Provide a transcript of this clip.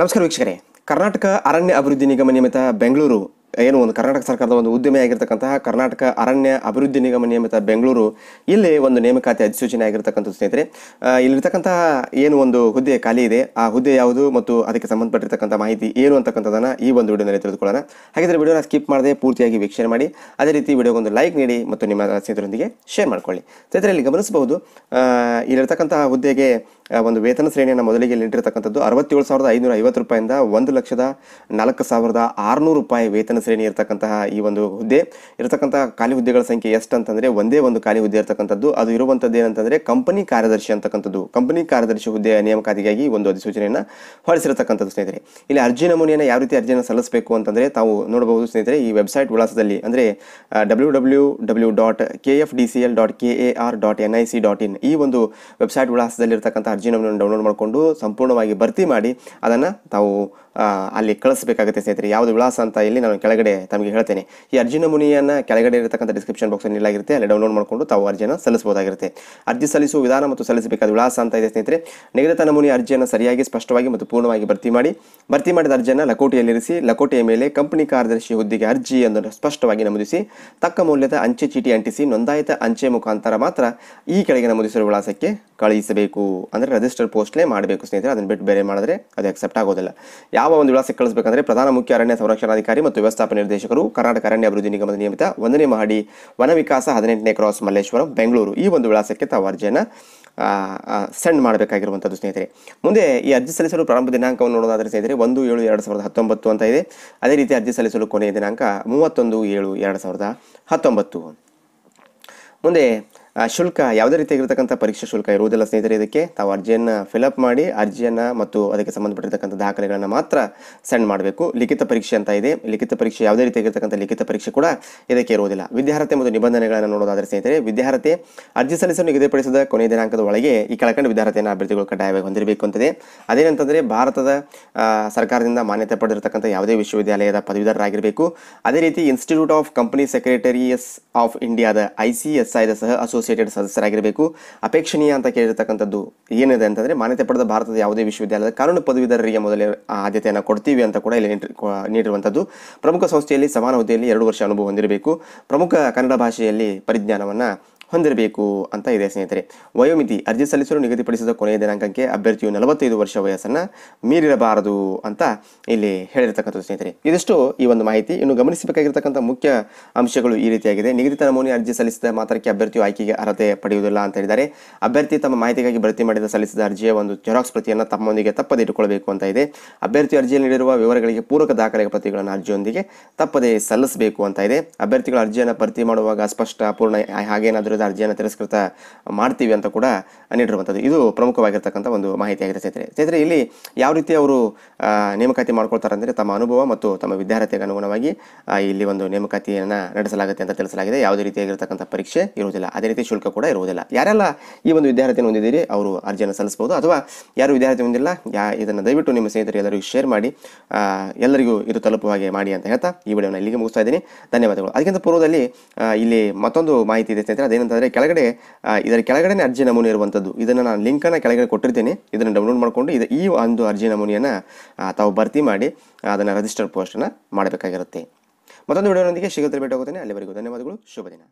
ನಮಸ್ಕಾರ ವೀಕ್ಷಕರೇ ಕರ್ನಾಟಕ ಅರಣ್ಯ ಅಭಿವೃದ್ಧಿ ನಿಗಮ ನಿಯಮಿತ ಬೆಂಗಳೂರು ಏನು ಒಂದು ಕರ್ನಾಟಕ ಸರ್ಕಾರದ ಒಂದು ಉದ್ಯಮಿಯಾಗಿರ್ತಕ್ಕಂತಹ ಕರ್ನಾಟಕ ಅರಣ್ಯ ಅಭಿವೃದ್ಧಿ ನಿಗಮ ನಿಯಮಿತ ಬೆಂಗಳೂರು ಇಲ್ಲಿ ಒಂದು ನೇಮಕಾತಿ ಅಧಿಸೂಚನೆ ಆಗಿರ್ತಕ್ಕಂಥ ಸ್ನೇಹಿತರೆ ಇಲ್ಲಿರ್ತಕ್ಕಂತಹ ಏನು ಒಂದು ಹುದ್ದೆ ಖಾಲಿ ಇದೆ ಆ ಹುದ್ದೆ ಯಾವುದು ಮತ್ತು ಅದಕ್ಕೆ ಸಂಬಂಧಪಟ್ಟಿರ್ತಕ್ಕಂಥ ಮಾಹಿತಿ ಏನು ಅಂತಕ್ಕಂಥದ್ದನ್ನು ಈ ಒಂದು ವಿಡಿಯೋನಲ್ಲಿ ತಿಳಿದುಕೊಳ್ಳೋಣ ಹಾಗಿದ್ರೆ ವಿಡಿಯೋನ ಸ್ಕಿಪ್ ಮಾಡದೆ ಪೂರ್ತಿಯಾಗಿ ವೀಕ್ಷಣೆ ಮಾಡಿ ಅದೇ ರೀತಿ ವಿಡಿಯೋಗೊಂದು ಲೈಕ್ ನೀಡಿ ಮತ್ತು ನಿಮ್ಮ ಸ್ನೇಹಿತರೊಂದಿಗೆ ಶೇರ್ ಮಾಡಿಕೊಳ್ಳಿ ಸ್ನೇಹಿತರೆ ಇಲ್ಲಿ ಗಮನಿಸಬಹುದು ಇಲ್ಲಿರ್ತಕ್ಕಂತಹ ಹುದ್ದೆಗೆ ಒಂದು ವೇತನ ಶ್ರೇಣಿಯನ್ನು ಮೊದಲಿಗೆ ನೀಡಿರ್ತಕ್ಕಂಥದ್ದು ಅರವತ್ತೇಳು ಸಾವಿರದ ಐನೂರ ಐವತ್ತು ರೂಪಾಯಿಂದ ಒಂದು ಲಕ್ಷದ ನಾಲ್ಕು ಸಾವಿರದ ಆರುನೂರು ರೂಪಾಯಿ ವೇತನ ಶ್ರೇಣಿ ಇರತಕ್ಕಂತಹ ಈ ಒಂದು ಹುದ್ದೆ ಇರತಕ್ಕಂತಹ ಖಾಲಿ ಹುದ್ದೆಗಳ ಸಂಖ್ಯೆ ಎಷ್ಟು ಅಂತಂದರೆ ಒಂದೇ ಒಂದು ಖಾಲಿ ಹುದ್ದೆ ಇರತಕ್ಕಂಥದ್ದು ಅದು ಇರುವಂಥದ್ದು ಏನಂತಂದರೆ ಕಂಪನಿ ಕಾರ್ಯದರ್ಶಿ ಅಂತಕ್ಕಂಥದ್ದು ಕಂಪನಿ ಕಾರ್ಯದರ್ಶಿ ಹುದ್ದೆಯ ನೇಮಕಾತಿಗಾಗಿ ಒಂದು ಅಧಿಸೂಚನೆಯನ್ನು ಹೊರಡಿಸಿರತಕ್ಕಂಥದ್ದು ಸ್ನೇಹಿತರೆ ಇಲ್ಲಿ ಅರ್ಜಿ ನಮೂನೆಯನ್ನು ಯಾವ ರೀತಿ ಅರ್ಜಿಯನ್ನು ಸಲ್ಲಿಸಬೇಕು ಅಂತಂದರೆ ತಾವು ನೋಡಬಹುದು ಸ್ನೇಹಿತರೆ ಈ ವೆಬ್ಸೈಟ್ ವಿಳಾಸದಲ್ಲಿ ಅಂದರೆ W W W dot K F D C L dot K A R dot N I C dot in ಈ ಒಂದು ವೆಬ್ಸೈಟ್ ವಿಳಾಸದಲ್ಲಿರ್ತಕ್ಕಂಥ ಅರ್ಜಿಯನ್ನು ಡೌನ್ಲೋಡ್ ಮಾಡಿಕೊಂಡು ಸಂಪೂರ್ಣವಾಗಿ ಭರ್ತಿ ಮಾಡಿ ಅದನ್ನು ತಾವು ಅಲ್ಲಿ ಕಳಿಸಬೇಕಾಗುತ್ತೆ ಸ್ನೇಹಿತರೆ ಯಾವುದು ವಿಳಾಸ ಅಂತ ಇಲ್ಲಿ ನಾನು ಕೆಳಗಡೆ ತಮಗೆ ಹೇಳ್ತೇನೆ ಈ ಅರ್ಜಿ ನಮೂನೆಯನ್ನು ಕೆಳಗಡೆ ಇರತಕ್ಕಂಥ ಡಿಸ್ಕ್ರಿಪ್ಷನ್ ಬಾಕ್ಸ್ನಲ್ಲಿ ನೀಡಲಾಗಿರುತ್ತೆ ಅಲ್ಲಿ ಡೌನ್ಲೋಡ್ ಮಾಡಿಕೊಂಡು ತಾವು ಅರ್ಜಿನ ಸಲ್ಲಿಸಬಹುದಾಗಿರುತ್ತೆ ಅರ್ಜಿ ಸಲ್ಲಿಸುವ ವಿಧಾನ ಮತ್ತು ಸಲ್ಲಿಸಬೇಕಾದ ವಿಳಾಸ ಅಂತ ಇದೆ ಸ್ನೇಹಿತರೆ ನಿಗದಿತ ನಮೂನೆ ಅರ್ಜಿಯನ್ನು ಸರಿಯಾಗಿ ಸ್ಪಷ್ಟವಾಗಿ ಮತ್ತು ಪೂರ್ಣವಾಗಿ ಭರ್ತಿ ಮಾಡಿ ಭರ್ತಿ ಮಾಡಿದ ಅರ್ಜಿಯನ್ನು ಲಕೋಟೆಯಲ್ಲಿರಿಸಿ ಲಕೋಟೆಯ ಮೇಲೆ ಕಂಪನಿ ಕಾರ್ಯದರ್ಶಿ ಹುದ್ದೆಗೆ ಅರ್ಜಿ ಎಂದು ಸ್ಪಷ್ಟವಾಗಿ ನಮೂದಿಸಿ ತಕ್ಕ ಮೌಲ್ಯದ ಅಂಚೆ ಚೀಟಿ ಅಂಟಿಸಿ ನೋಂದಾಯಿತ ಅಂಚೆ ಮುಖಾಂತರ ಮಾತ್ರ ಈ ಕೆಳಗೆ ನಮೂದಿಸಿರುವ ವಿಳಾಸಕ್ಕೆ ಕಳುಹಿಸಬೇಕು ಅಂದರೆ ರಿಜಿಸ್ಟರ್ ಪೋಸ್ಟ್ಲೇ ಮಾಡಬೇಕು ಸ್ನೇಹಿತರೆ ಅದನ್ನು ಬಿಟ್ಟು ಬೇರೆ ಮಾಡಿದ್ರೆ ಅದು ಅಕ್ಸೆಪ್ಟ್ ಆಗೋದಿಲ್ಲ ಯಾವ ಯಾವ ಒಂದು ವಿಳಾಸಕ್ಕೆ ಕಳಿಸಬೇಕಂದ್ರೆ ಪ್ರಧಾನ ಮುಖ್ಯ ಅರಣ್ಯ ಸಂರಕ್ಷಣಾಧಿಕಾರಿ ಮತ್ತು ವ್ಯವಸ್ಥಾಪಕ ನಿರ್ದೇಶಕರು ಕರ್ನಾಟಕ ಅರಣ್ಯ ಅಭಿವೃದ್ಧಿ ನಿಗಮದ ನಿಯಮಿತ ಒಂದನೇ ಮಹಡಿ ವನವಿಕಾಸ ಹದಿನೆಂಟನೇ ಕ್ರಾಸ್ ಮಲ್ಲೇಶ್ವರಂ ಬೆಂಗಳೂರು ಈ ಒಂದು ವಿಳಾಸಕ್ಕೆ ತಾವು ಅರ್ಜಿಯನ್ನು ಸೆಂಡ್ ಮಾಡಬೇಕಾಗಿರುವಂಥದ್ದು ಸ್ನೇಹಿತರೆ ಮುಂದೆ ಈ ಅರ್ಜಿ ಸಲ್ಲಿಸಲು ಪ್ರಾರಂಭ ದಿನಾಂಕವನ್ನು ನೋಡೋದಾದರೆ ಸ್ನೇಹಿತರೆ ಒಂದು ಏಳು ಎರಡು ಸಾವಿರದ ಹತ್ತೊಂಬತ್ತು ಅಂತ ಇದೆ ಅದೇ ರೀತಿ ಅರ್ಜಿ ಸಲ್ಲಿಸಲು ಕೊನೆಯ ದಿನಾಂಕ ಮೂವತ್ತೊಂದು ಏಳು ಎರಡು ಸಾವಿರದ ಹತ್ತೊಂಬತ್ತು ಮುಂದೆ ಶುಲ್ಕ ಯಾವುದೇ ರೀತಿಯಾಗಿರ್ತಕ್ಕಂಥ ಪರೀಕ್ಷಾ ಶುಲ್ಕ ಇರುವುದಿಲ್ಲ ಸ್ನೇಹಿತರೆ ಇದಕ್ಕೆ ತಾವು ಅರ್ಜಿಯನ್ನು ಫಿಲಪ್ ಮಾಡಿ ಅರ್ಜಿಯನ್ನು ಮತ್ತು ಅದಕ್ಕೆ ಸಂಬಂಧಪಟ್ಟಿರತಕ್ಕಂಥ ದಾಖಲೆಗಳನ್ನು ಮಾತ್ರ ಸೆಂಡ್ ಮಾಡಬೇಕು ಲಿಖಿತ ಪರೀಕ್ಷೆ ಅಂತ ಇದೆ ಲಿಖಿತ ಪರೀಕ್ಷೆ ಯಾವುದೇ ರೀತಿಯಾಗಿರ್ತಕ್ಕಂಥ ಲಿಖಿತ ಪರೀಕ್ಷೆ ಕೂಡ ಇದಕ್ಕೆ ಇರುವುದಿಲ್ಲ ವಿದ್ಯಾರ್ಥಿ ಮತ್ತು ನಿಬಂಧನೆಗಳನ್ನು ನೋಡೋದಾದರೆ ಸ್ನೇಹಿತರೆ ವಿದ್ಯಾರ್ಥಿ ಅರ್ಜಿ ಸಲ್ಲಿಸಲು ನಿಗದಿಪಡಿಸಿದ ಕೊನೆಯ ದಿನಾಂಕದ ಒಳಗೆ ಈ ಕೆಳಕಂಡ ವಿದ್ಯಾರ್ಥಿಯನ್ನು ಅಭ್ಯರ್ಥಿಗಳು ಕಡ್ಡಾಯವಾಗಿ ಹೊಂದಿರಬೇಕು ಅಂತಿದೆ ಅದೇನಂತಂದರೆ ಭಾರತದ ಸರ್ಕಾರದಿಂದ ಮಾನ್ಯತೆ ಪಡೆದಿರತಕ್ಕಂಥ ಯಾವುದೇ ವಿಶ್ವವಿದ್ಯಾಲಯದ ಪದವೀಧರರಾಗಿರಬೇಕು ಅದೇ ರೀತಿ institute of company secretaries of ಇಂಡಿಯಾದ ಐ ಸಿ ಎಸ್ ಐದ ಸಹ ಅಸೋಸಿಯೇಟ್ ಅಸೋಸಿಯೇಟೆಡ್ ಸದಸ್ಯರಾಗಿರಬೇಕು ಅಪೇಕ್ಷಣೀಯ ಅಂತ ಕೇಳಿರ್ತಕ್ಕಂಥದ್ದು ಏನಿದೆ ಅಂತಂದರೆ ಮಾನ್ಯತೆ ಪಡೆದ ಭಾರತದ ಯಾವುದೇ ವಿಶ್ವವಿದ್ಯಾಲಯದ ಕಾನೂನು ಪದವೀಧರರಿಗೆ ಮೊದಲೇ ಆದ್ಯತೆಯನ್ನು ಕೊಡ್ತೀವಿ ಅಂತ ಕೂಡ ಇಲ್ಲಿ ನೀಡಿರುವಂಥದ್ದು ಪ್ರಮುಖ ಸಂಸ್ಥೆಯಲ್ಲಿ ಸಮಾನ ಹುದ್ದೆಯಲ್ಲಿ ಎರಡು ವರ್ಷ ಅನುಭವ ಹೊಂದಿರಬೇಕು ಪ್ರಮುಖ ಕನ್ನಡ ಭಾಷೆಯಲ್ಲಿ ಪರಿಜ್ಞಾನವನ್ನು ಹೊಂದಿರಬೇಕು ಅಂತ ಇದೆ ಸ್ನೇಹಿತರೆ ವಯೋಮಿತಿ ಅರ್ಜಿ ಸಲ್ಲಿಸಲು ನಿಗದಿಪಡಿಸಿದ ಕೊನೆಯ ದಿನಾಂಕಕ್ಕೆ ಅಭ್ಯರ್ಥಿಯು ನಲವತ್ತೈದು ವರ್ಷ ವಯಸ್ಸನ್ನು ಮೀರಿರಬಾರದು ಅಂತ ಇಲ್ಲಿ ಹೇಳಿರ್ತಕ್ಕಂಥದ್ದು ಸ್ನೇಹಿತರೆ ಇದಿಷ್ಟು ಈ ಒಂದು ಮಾಹಿತಿ ಇನ್ನು ಗಮನಿಸಬೇಕಾಗಿರ್ತಕ್ಕಂಥ ಮುಖ್ಯ ಅಂಶಗಳು ಈ ರೀತಿಯಾಗಿದೆ ನಿಗದಿತ ನಮೂನೆ ಅರ್ಜಿ ಸಲ್ಲಿಸಿದ ಮಾತ್ರಕ್ಕೆ ಅಭ್ಯರ್ಥಿಯು ಆಯ್ಕೆಗೆ ಅರ್ಹತೆ ಪಡೆಯುವುದಿಲ್ಲ ಅಂತ ಹೇಳಿದ್ದಾರೆ ಅಭ್ಯರ್ಥಿ ತಮ್ಮ ಮಾಹಿತಿಗಾಗಿ ಭರ್ತಿ ಮಾಡಿದ ಸಲ್ಲಿಸಿದ ಅರ್ಜಿಯ ಒಂದು ಜೆರಾಕ್ಸ್ ಪ್ರತಿಯನ್ನು ತಮ್ಮೊಂದಿಗೆ ತಪ್ಪದೆ ಇಟ್ಟುಕೊಳ್ಳಬೇಕು ಅಂತ ಇದೆ ಅಭ್ಯರ್ಥಿ ಅರ್ಜಿಯಲ್ಲಿ ನೀಡಿರುವ ವಿವರಗಳಿಗೆ ಪೂರಕ ದಾಖಲೆಯ ಪ್ರತಿಗಳನ್ನು ಅರ್ಜಿಯೊಂದಿಗೆ ತಪ್ಪದೇ ಸಲ್ಲಿಸಬೇಕು ಅಂತ ಇದೆ ಅಭ್ಯರ್ಥಿಗಳ ಅರ್ಜಿಯನ್ನು ಭರ್ತಿ ಮಾಡುವಾಗ ಸ್ಪಷ್ಟ ಪೂರ್ಣ ಹಾಗೇನಾದರೂ ಅರ್ಜಿಯನ್ನು ತಿರಸ್ಕೃತ ಮಾಡ್ತೀವಿ ಅಂತ ಕೂಡ ನೀಡಿರುವಂಥದ್ದು ಇದು ಪ್ರಮುಖವಾಗಿರ್ತಕ್ಕಂಥ ಒಂದು ಮಾಹಿತಿಯಾಗಿದೆ ಸ್ನೇಹಿತರೆ ಸ್ನೇಹಿತರೆ ಇಲ್ಲಿ ಯಾವ ರೀತಿ ಅವರು ನೇಮಕಾತಿ ಮಾಡ್ಕೊಳ್ತಾರೆ ಅಂದರೆ ತಮ್ಮ ಅನುಭವ ಮತ್ತು ತಮ್ಮ ವಿದ್ಯಾರ್ಥಿಗೆ ಅನುಗುಣವಾಗಿ ಇಲ್ಲಿ ಒಂದು ನೇಮಕಾತಿಯನ್ನು ನಡೆಸಲಾಗುತ್ತೆ ಅಂತ ತಿಳಿಸಲಾಗಿದೆ ಯಾವುದೇ ರೀತಿಯಾಗಿರ್ತಕ್ಕಂಥ ಪರೀಕ್ಷೆ ಇರುವುದಿಲ್ಲ ಅದೇ ರೀತಿ ಶುಲ್ಕ ಕೂಡ ಇರುವುದಿಲ್ಲ ಯಾರೆಲ್ಲ ಈ ಒಂದು ವಿದ್ಯಾರ್ಥಿಯನ್ನು ಹೊಂದಿದ್ದೀರಿ ಅವರು ಅರ್ಜಿಯನ್ನು ಸಲ್ಲಿಸಬಹುದು ಅಥವಾ ಯಾರು ವಿದ್ಯಾರ್ಥಿ ಹೊಂದಿಲ್ಲ ಯಾ ಇದನ್ನು ದಯವಿಟ್ಟು ನಿಮ್ಮ ಸ್ನೇಹಿತರು ಎಲ್ಲರಿಗೂ ಶೇರ್ ಮಾಡಿ ಎಲ್ಲರಿಗೂ ಇದು ತಲುಪುವ ಹಾಗೆ ಮಾಡಿ ಅಂತ ಹೇಳ್ತಾ ಈ ವಿಡಿಯೋನ ಇಲ್ಲಿಗೆ ಮುಗಿಸ್ತಾ ಇದ್ದೀನಿ ಧನ್ಯವಾದಗಳು ಅದಕ್ಕಿಂತ ಪೂರ್ವದಲ್ಲಿ ಇಲ್ಲಿ ಮತ್ತೊಂದು ಮಾಹಿತಿ ಇದೆ ಸ್ನೇಹಿತರೆ ಅಂತಂದರೆ ಕೆಳಗಡೆ ಇದರ ಕೆಳಗಡೆ ಅರ್ಜಿ ನಮೂನೆ ಇರುವಂಥದ್ದು ಇದನ್ನು ನಾನು ಲಿಂಕನ್ನು ಕೆಳಗಡೆ ಕೊಟ್ಟಿರ್ತೀನಿ ಇದನ್ನು ಡೌನ್ಲೋಡ್ ಮಾಡಿಕೊಂಡು ಇದು ಈ ಒಂದು ಅರ್ಜಿ ನಮೂನೆಯನ್ನು ತಾವು ಭರ್ತಿ ಮಾಡಿ ಅದನ್ನು ರಿಜಿಸ್ಟರ್ ಪೋಸ್ಟನ್ನು ಮಾಡಬೇಕಾಗಿರುತ್ತೆ ಮತ್ತೊಂದು ವಿಡಿಯೋನೊಂದಿಗೆ ಶೀಘ್ರ ಭೇಟಿ ಹೋಗುತ್ತೇನೆ ಅಲ್ಲಿವರೆಗೂ ಧನ್ಯವಾದಗಳು ಶುಭ ದಿನ